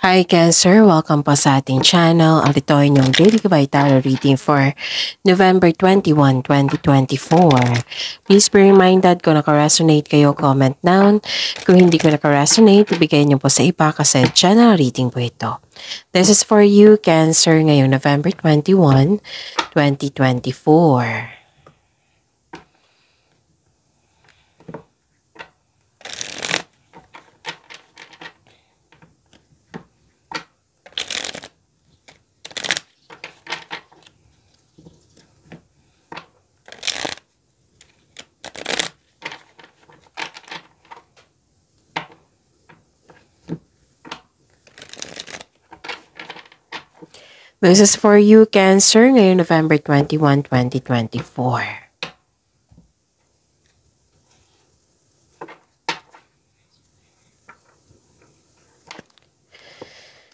Hi Cancer, welcome po sa ating channel. Ang ito ay inyong Daily Gabay Tarot Reading for November 21, 2024. Please be reminded kung naka-resonate kayo, comment down. Kung hindi ko naka-resonate, ibigay niyo po sa iba kasi channel reading po ito. This is for you, Cancer, ngayong November 21, 2024. This is for you, Cancer, ngayon November 21, 2024.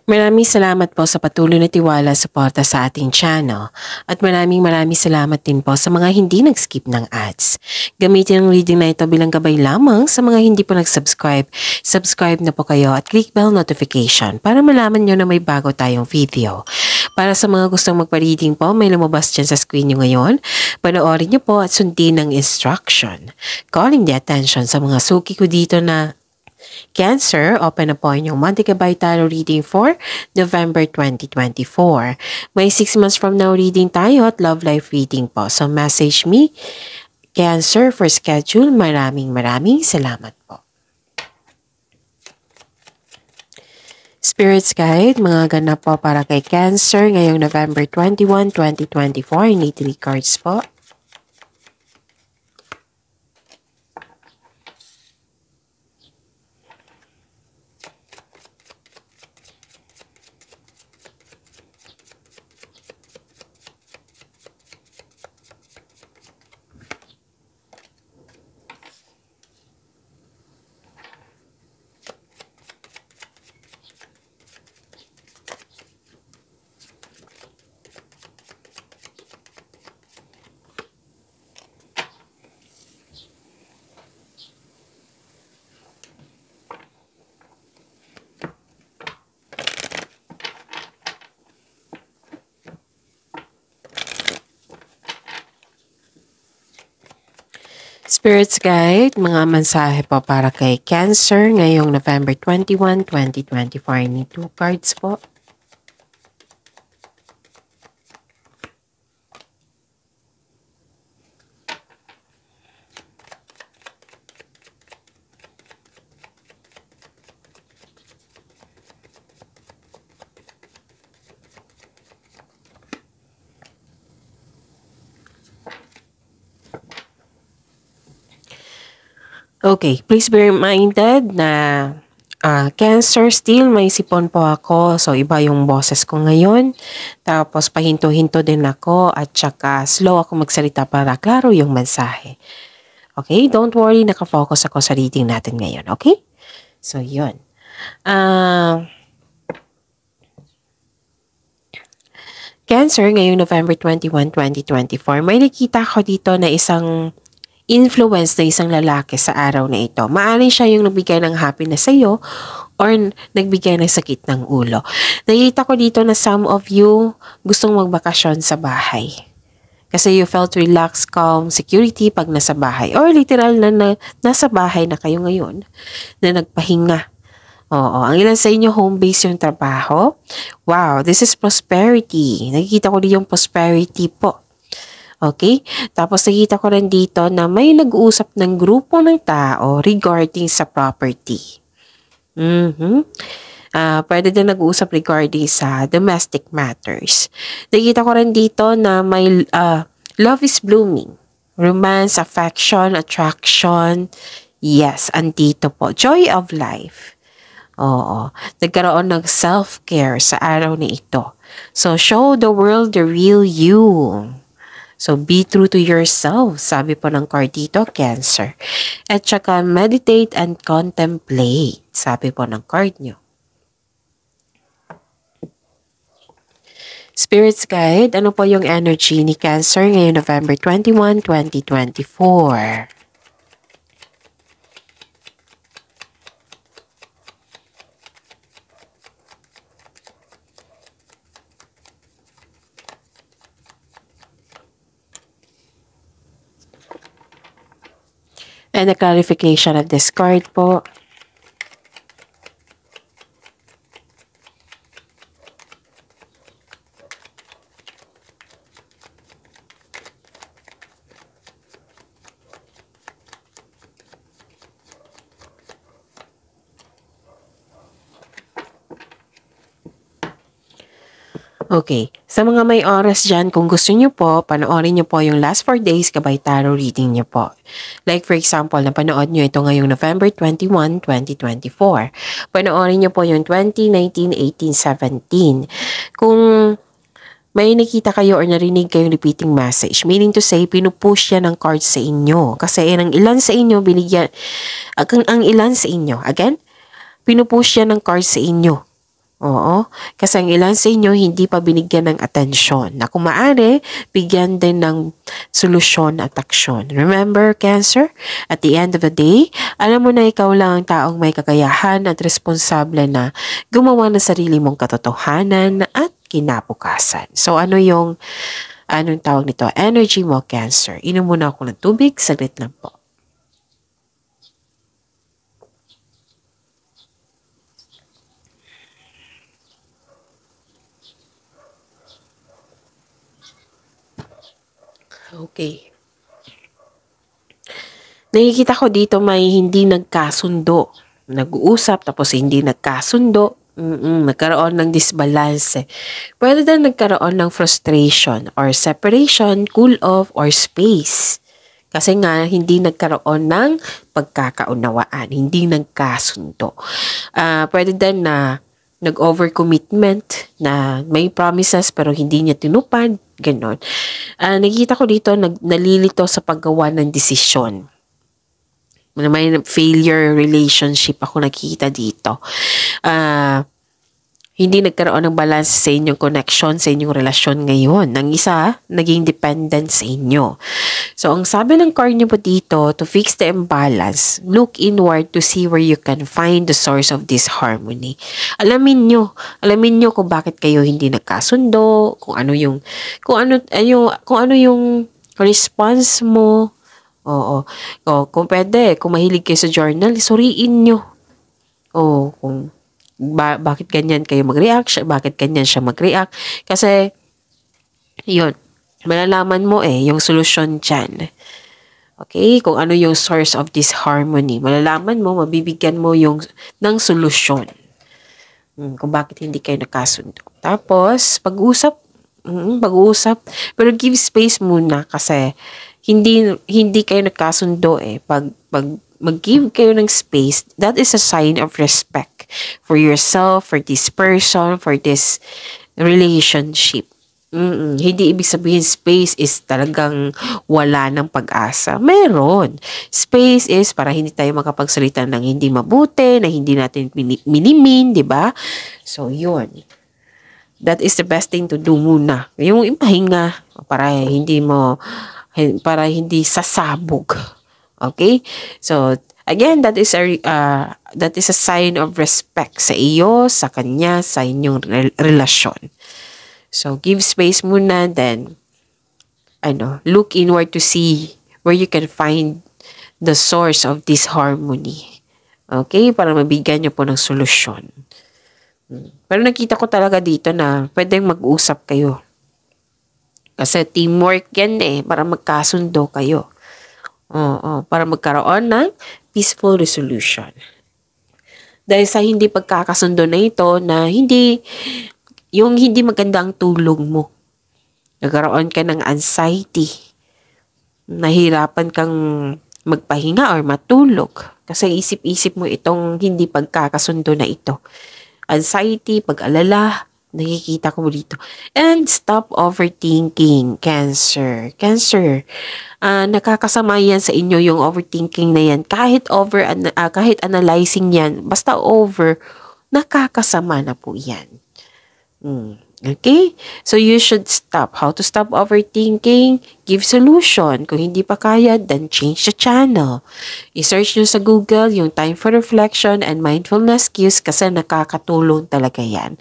Maraming salamat po sa patuloy na tiwala at suporta sa ating channel. At maraming maraming salamat din po sa mga hindi nag-skip ng ads. Gamitin ang reading na ito bilang gabay lamang sa mga hindi po nag-subscribe. Subscribe na po kayo at click bell notification para malaman nyo na may bago tayong video. Para sa mga gustong magpa-reading po, may lumabas dyan sa screen nyo ngayon. Panoorin nyo po at sundin ang instruction. Calling the attention sa mga suki ko dito na Cancer, open na po inyong Monthly Gabay Tarot reading for November 2024. May 6 months from now reading tayo at love life reading po. So message me, Cancer, for schedule. Maraming maraming salamat po. Spirits Guide, mga ganap po para kay Cancer ngayong November 21, 2024, in cards po. Spirits Guide, mga mensahe po para kay Cancer ngayong November 21, 2024. Need two cards po. Okay, please be reminded na uh, cancer still, may sipon po ako. So, iba yung boses ko ngayon. Tapos, pahinto-hinto din ako at saka slow ako magsalita para klaro yung mensahe. Okay, don't worry, nakafocus ako sa reading natin ngayon. Okay? So, yun. Uh, cancer, ngayong November 21, 2024, may nakita ko dito na isang influence na isang lalaki sa araw na ito. Maari siya yung nagbigay ng happiness sa iyo or nagbigay ng sakit ng ulo. Nakikita ko dito na some of you gustong magbakasyon sa bahay. Kasi you felt relaxed, calm, security pag nasa bahay. Or literal na, na nasa bahay na kayo ngayon na nagpahinga Oo, ang ilan sa inyo home based yung trabaho. Wow, this is prosperity. Nakikita ko din yung prosperity po. Okay? Tapos nakita ko rin dito na may nag-uusap ng grupo ng tao regarding sa property. Mm-hmm. Uh, pwede din nag-uusap regarding sa domestic matters. Nakita ko rin dito na may uh, love is blooming. Romance, affection, attraction. Yes, andito po. Joy of life. Oo. Nagkaroon ng self-care sa araw na ito. So, show the world the real you. So, be true to yourself, sabi po ng card dito, Cancer. At saka, meditate and contemplate, sabi po ng card nyo. Spirits Guide, ano po yung energy ni Cancer ngayong November 21, 2024? and the clarification of this card po. Okay. Sa mga may oras dyan, kung gusto nyo po, panoorin nyo po yung last 4 days kabay tarot reading nyo po. Like for example, napanood nyo ito ngayong November 21, 2024. Panoorin nyo po yung 20, 18, 17. Kung may nakita kayo or narinig kayong repeating message, meaning to say, pinupush yan ng cards sa inyo. Kasi ang ilan sa inyo, binigyan, ang, ang ilan sa inyo, again, pinupush yan ng cards sa inyo Oo, kasi ang ilan sa inyo hindi pa binigyan ng atensyon na kung maaari, bigyan din ng solusyon at aksyon. Remember, Cancer, at the end of the day, alam mo na ikaw lang ang taong may kakayahan at responsable na gumawa ng sarili mong katotohanan at kinapukasan. So ano yung, anong tawag nito? Energy mo, Cancer. Inom muna ako ng tubig, saglit lang po. Okay. Nakikita ko dito may hindi nagkasundo. Nag-uusap tapos hindi nagkasundo. Mm-mm, nagkaroon ng disbalance. Pwede din nagkaroon ng frustration or separation, cool off, or space. Kasi nga, hindi nagkaroon ng pagkakaunawaan, hindi nagkasundo. Uh, pwede din na nag-overcommitment na may promises pero hindi niya tinupad, ganun. Uh, ah, nakikita ko dito, nag, nalilito sa paggawa ng desisyon. May failure relationship ako nakikita dito. Ah, uh, hindi nagkaroon ng balance sa inyong connection, sa inyong relasyon ngayon. Ang isa, naging dependent sa inyo. So, ang sabi ng card niyo po dito, to fix the imbalance, look inward to see where you can find the source of this harmony. Alamin niyo, alamin niyo kung bakit kayo hindi nagkasundo, kung ano yung, kung ano, ayo, eh, kung ano yung response mo, Oo. O, kung pwede, kung mahilig kayo sa journal, suriin niyo. O, kung ba- bakit ganyan kayo mag-react, bakit ganyan siya mag-react. Kasi, yun, malalaman mo eh, yung solusyon dyan. Okay? Kung ano yung source of disharmony. Malalaman mo, mabibigyan mo yung, ng solusyon. Hmm, kung bakit hindi kayo nakasundo. Tapos, pag-usap, hmm, pag uusap pero give space muna kasi hindi hindi kayo nagkasundo eh. Pag, pag mag-give kayo ng space, that is a sign of respect for yourself, for this person, for this relationship. Mm-mm. Hindi ibig sabihin space is talagang wala ng pag-asa. Meron. Space is para hindi tayo makapagsalita ng hindi mabuti, na hindi natin minimin, di ba? So, yun. That is the best thing to do muna. Yung impahinga para hindi mo, para hindi sasabog. Okay? So, Again, that is a uh, that is a sign of respect sa iyo, sa kanya, sa inyong re- relasyon. So give space muna then ano, look inward to see where you can find the source of this harmony. Okay? Para mabigyan niyo po ng solusyon. Hmm. Pero nakita ko talaga dito na pwedeng mag-usap kayo. Kasi teamwork yan eh, para magkasundo kayo. Oo, para magkaroon ng peaceful resolution. Dahil sa hindi pagkakasundo na ito na hindi, yung hindi maganda ang tulog mo. Nagkaroon ka ng anxiety. Nahirapan kang magpahinga or matulog. Kasi isip-isip mo itong hindi pagkakasundo na ito. Anxiety, pag-alala, Nakikita ko dito. And stop overthinking, Cancer. Cancer, uh, nakakasama yan sa inyo yung overthinking na yan. Kahit over, uh, kahit analyzing yan, basta over, nakakasama na po yan. Hmm. Okay? So, you should stop. How to stop overthinking? Give solution. Kung hindi pa kaya, then change the channel. I-search nyo sa Google yung time for reflection and mindfulness cues kasi nakakatulong talaga yan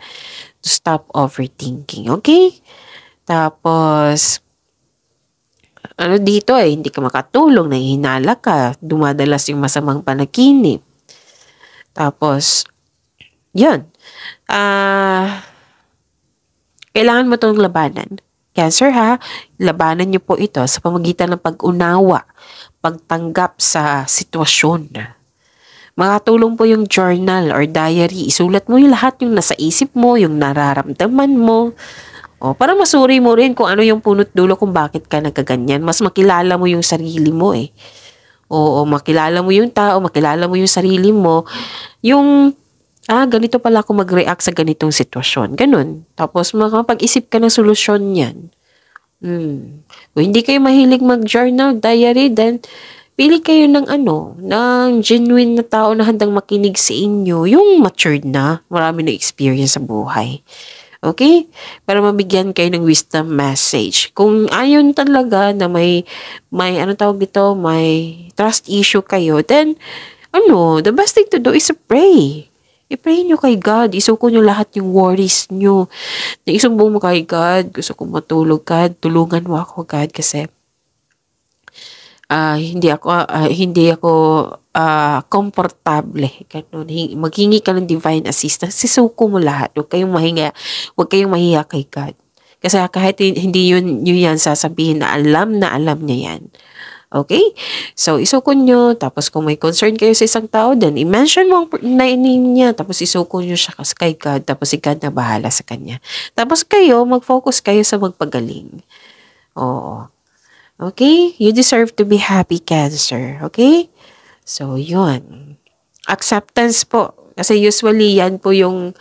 stop overthinking, okay? Tapos, ano dito eh, hindi ka makatulog, nahihinala ka, dumadalas yung masamang panaginip. Tapos, yun. Ah, uh, kailangan mo itong labanan. Cancer ha, labanan niyo po ito sa pamagitan ng pag-unawa, pagtanggap sa sitwasyon Makatulong po yung journal or diary. Isulat mo yung lahat yung nasa isip mo, yung nararamdaman mo. O, para masuri mo rin kung ano yung punot dulo kung bakit ka nagkaganyan. Mas makilala mo yung sarili mo eh. Oo, makilala mo yung tao, makilala mo yung sarili mo. Yung, ah, ganito pala ako mag-react sa ganitong sitwasyon. Ganun. Tapos makapag-isip ka ng solusyon niyan. Hmm. Kung hindi kayo mahilig mag-journal, diary, then pili kayo ng ano, ng genuine na tao na handang makinig sa inyo, yung matured na, marami na experience sa buhay. Okay? Para mabigyan kayo ng wisdom message. Kung ayon talaga na may, may ano tawag dito, may trust issue kayo, then, ano, the best thing to do is to pray. I-pray nyo kay God. Isuko nyo lahat yung worries nyo. Naisumbong mo kay God. Gusto ko matulog, God. Tulungan mo ako, God. Kasi uh, hindi ako uh, hindi ako uh, komportable ganun maghingi ka ng divine assistance sisuko mo lahat huwag kayong mahinga huwag kayong mahiya kay God kasi kahit hindi yun, yun yan sasabihin na alam na alam niya yan Okay? So, isuko nyo. Tapos, kung may concern kayo sa isang tao, then i-mention mo ang name niya. Tapos, isuko nyo siya kay God. Tapos, si God na bahala sa kanya. Tapos, kayo, mag-focus kayo sa magpagaling. Oo. Okay? You deserve to be happy, Cancer. Okay? So, yun. Acceptance po. Kasi usually, yan po yung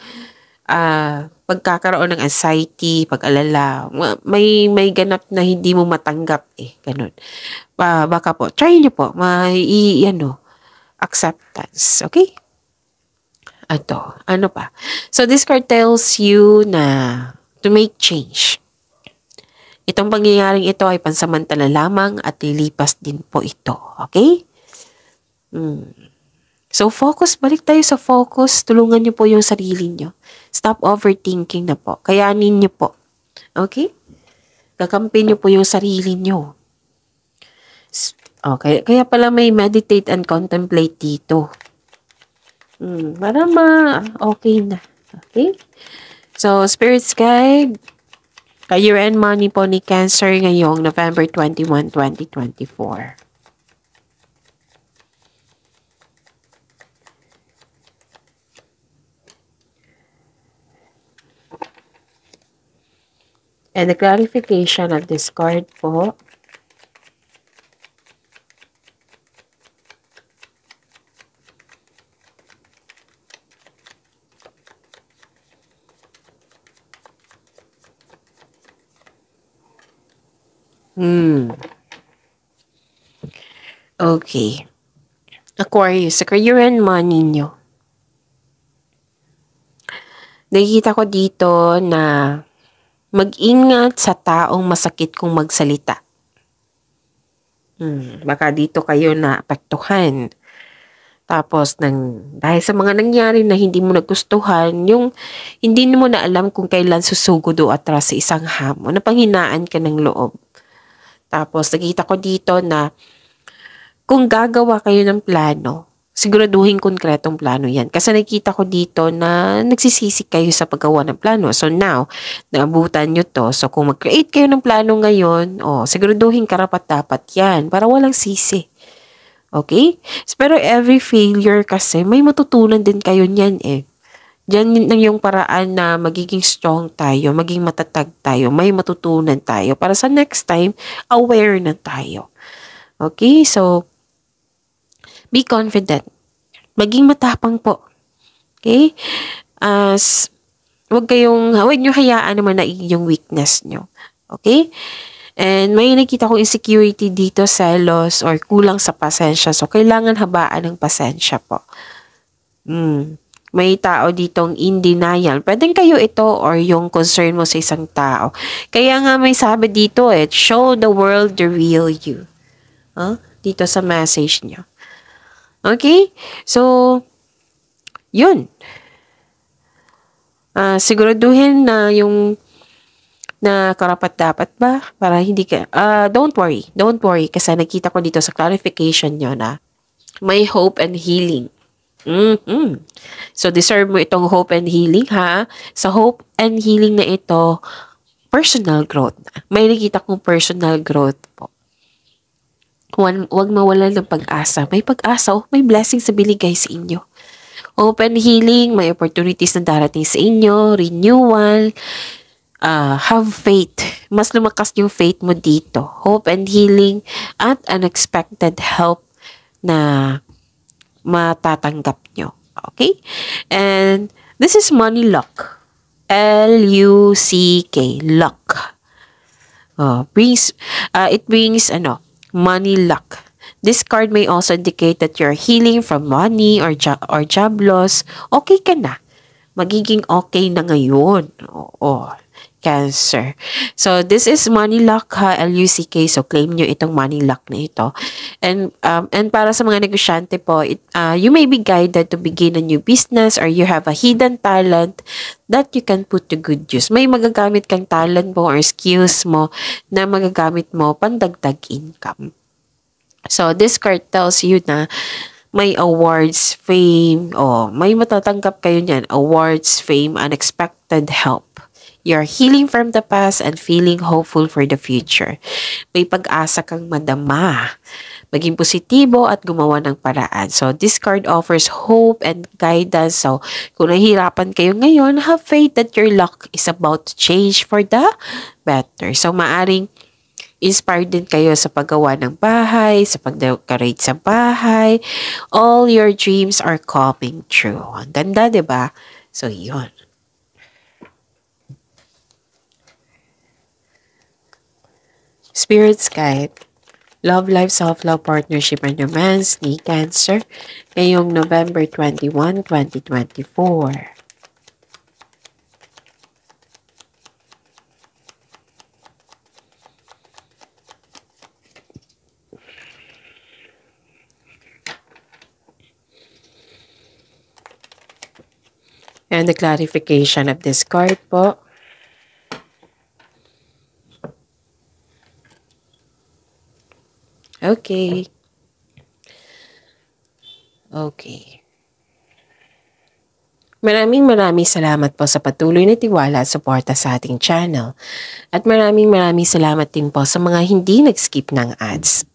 uh, pagkakaroon ng anxiety, pag-alala. May, may ganap na hindi mo matanggap eh. Ganun. Uh, baka po, try nyo po. May, ano, acceptance. Okay? Ato, ano pa? So, this card tells you na to make change. Itong pangyayaring ito ay pansamantala lamang at lilipas din po ito. Okay? Hmm. So focus, balik tayo sa focus. Tulungan niyo po yung sarili niyo. Stop overthinking na po. Kayanin niyo po. Okay? Gagampin niyo po yung sarili niyo. Okay, kaya pala may meditate and contemplate dito. Hmm, para ma okay na. Okay? So, spirit Guide, ka-year-end money po ni Cancer ngayong November 21, 2024. And the clarification of this card po Hmm. Okay. Aquarius, Aquarian man ninyo. Nakikita ko dito na mag-ingat sa taong masakit kung magsalita. Hmm, baka dito kayo na apektuhan. Tapos, nang, dahil sa mga nangyari na hindi mo nagustuhan, yung hindi mo na alam kung kailan susugod o atras sa isang hamon, napanghinaan ka ng loob. Tapos nakita ko dito na kung gagawa kayo ng plano, siguraduhin konkretong plano yan. Kasi nakita ko dito na nagsisisi kayo sa paggawa ng plano. So now, naabutan nyo to. So kung mag-create kayo ng plano ngayon, oh, siguraduhin karapat-dapat yan para walang sisi. Okay? Pero every failure kasi, may matutunan din kayo niyan eh. Yan ng yung paraan na magiging strong tayo, maging matatag tayo, may matutunan tayo para sa next time, aware na tayo. Okay, so be confident. Maging matapang po. Okay? As wag kayong, wag niyo hayaan naman na yung weakness niyo. Okay? And may nakita ko insecurity dito, selos, or kulang sa pasensya. So, kailangan habaan ng pasensya po. Mm may tao ditong in denial, pwedeng kayo ito or yung concern mo sa isang tao. Kaya nga may sabi dito eh, show the world the real you. Huh? Dito sa message niya. Okay? So, yun. Uh, siguraduhin na yung na karapat dapat ba para hindi ka uh, don't worry don't worry kasi nakita ko dito sa clarification niyo na may hope and healing Mm-hmm. So, deserve mo itong hope and healing, ha? Sa hope and healing na ito, personal growth May nakita kong personal growth po. Huwag, huwag mawalan ng pag-asa. May pag-asa, oh, may blessing sa binigay sa inyo. Open healing, may opportunities na darating sa inyo, renewal, uh, have faith. Mas lumakas yung faith mo dito. Hope and healing at unexpected help na matatanggap nyo. Okay? And this is money luck. L-U-C-K. Luck. Uh, oh, brings, uh, it brings, ano, money luck. This card may also indicate that you're healing from money or, jo or job loss. Okay ka na. Magiging okay na ngayon. Oo cancer. So, this is money luck ha, LUCK. So, claim nyo itong money luck na ito. And, um, and para sa mga negosyante po, it, uh, you may be guided to begin a new business or you have a hidden talent that you can put to good use. May magagamit kang talent mo or skills mo na magagamit mo pandagdag income. So, this card tells you na may awards, fame, o oh, may matatanggap kayo niyan, awards, fame, unexpected help. You are healing from the past and feeling hopeful for the future. May pag-asa kang madama. Maging positibo at gumawa ng paraan. So, this card offers hope and guidance. So, kung nahihirapan kayo ngayon, have faith that your luck is about to change for the better. So, maaring inspired din kayo sa paggawa ng bahay, sa pagdecorate decorate sa bahay. All your dreams are coming true. Ang ganda, ba? Diba? So, yun. Spirit's Guide, Love Life, Self-Love, Partnership, and Romance ni Cancer ngayong November 21, 2024. And the clarification of this card po Okay. Okay. Maraming maraming salamat po sa patuloy na tiwala at suporta sa ating channel. At maraming maraming salamat din po sa mga hindi nag-skip ng ads.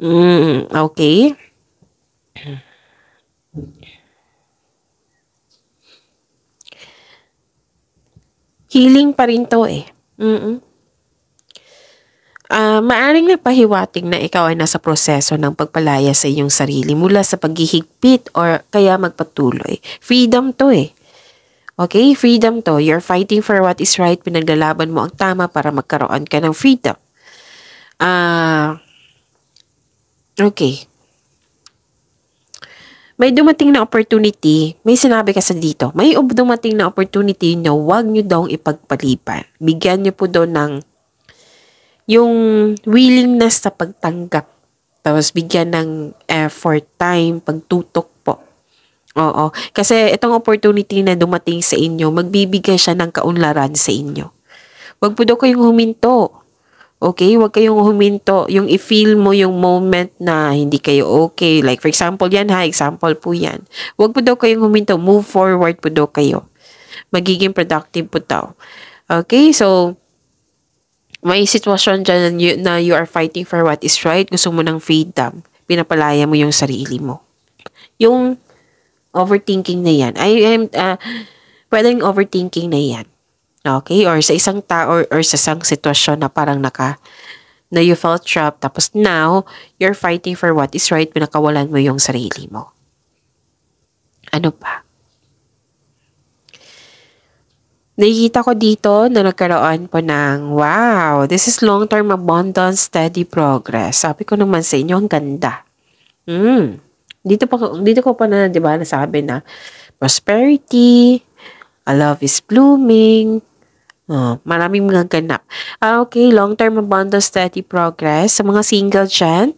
Mm, okay. Healing pa rin to eh. Mm-mm. Uh, maaring napahiwatig na ikaw ay nasa proseso ng pagpalaya sa iyong sarili mula sa paghihigpit or kaya magpatuloy. Freedom to eh. Okay, freedom to. You're fighting for what is right. Pinaglalaban mo ang tama para magkaroon ka ng freedom. Ah... Uh, Okay. May dumating na opportunity, may sinabi ka sa dito, may dumating na opportunity na huwag nyo daw ipagpaliban. Bigyan nyo po daw ng yung willingness sa pagtanggap. Tapos bigyan ng effort, time, pagtutok po. Oo. Kasi itong opportunity na dumating sa inyo, magbibigay siya ng kaunlaran sa inyo. Huwag po daw kayong huminto. Okay? Huwag kayong huminto. Yung i-feel mo yung moment na hindi kayo okay. Like for example yan ha, example po yan. Huwag po daw kayong huminto. Move forward po daw kayo. Magiging productive po daw. Okay? So, may sitwasyon dyan na you are fighting for what is right, gusto mo ng freedom, pinapalaya mo yung sarili mo. Yung overthinking na yan, I am, uh, pwedeng overthinking na yan. Okay? Or sa isang tao or, or sa isang sitwasyon na parang naka, na you felt trapped, tapos now, you're fighting for what is right, pinakawalan mo yung sarili mo. Ano pa? Nakikita ko dito na nagkaroon po ng, wow, this is long-term abundance, steady progress. Sabi ko naman sa inyo, ang ganda. Mm. Dito, pa, dito ko pa na, di ba, nasabi na prosperity, a love is blooming, Oh, maraming mga ganap. Ah, okay, long-term abundance, steady progress. Sa mga single dyan,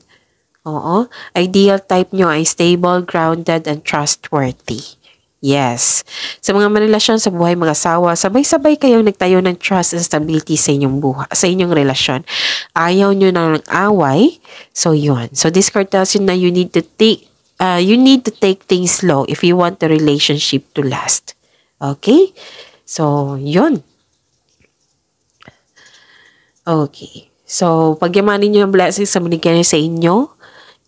oo, ideal type nyo ay stable, grounded, and trustworthy. Yes. Sa mga manrelasyon sa buhay mag-asawa, sabay-sabay kayong nagtayo ng trust and stability sa inyong buha, sa inyong relasyon. Ayaw nyo ng away. So, yun. So, this card tells you na you need to take, uh, you need to take things slow if you want the relationship to last. Okay? So, yun. Okay. So, pagyamanin nyo yung blessings sa manigyan sa inyo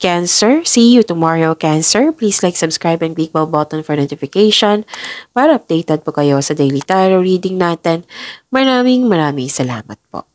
Cancer. See you tomorrow, Cancer. Please like, subscribe, and click bell button for notification para updated po kayo sa daily tarot reading natin. Maraming maraming salamat po.